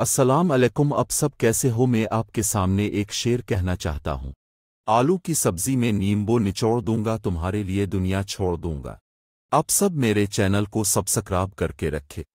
अस्सलाम अलैकुम अब सब कैसे हो मैं आपके सामने एक शेर कहना चाहता हूँ आलू की सब्जी में नींबो निचोड़ दूंगा तुम्हारे लिए दुनिया छोड़ दूंगा अब सब मेरे चैनल को सब्सक्राइब करके रखे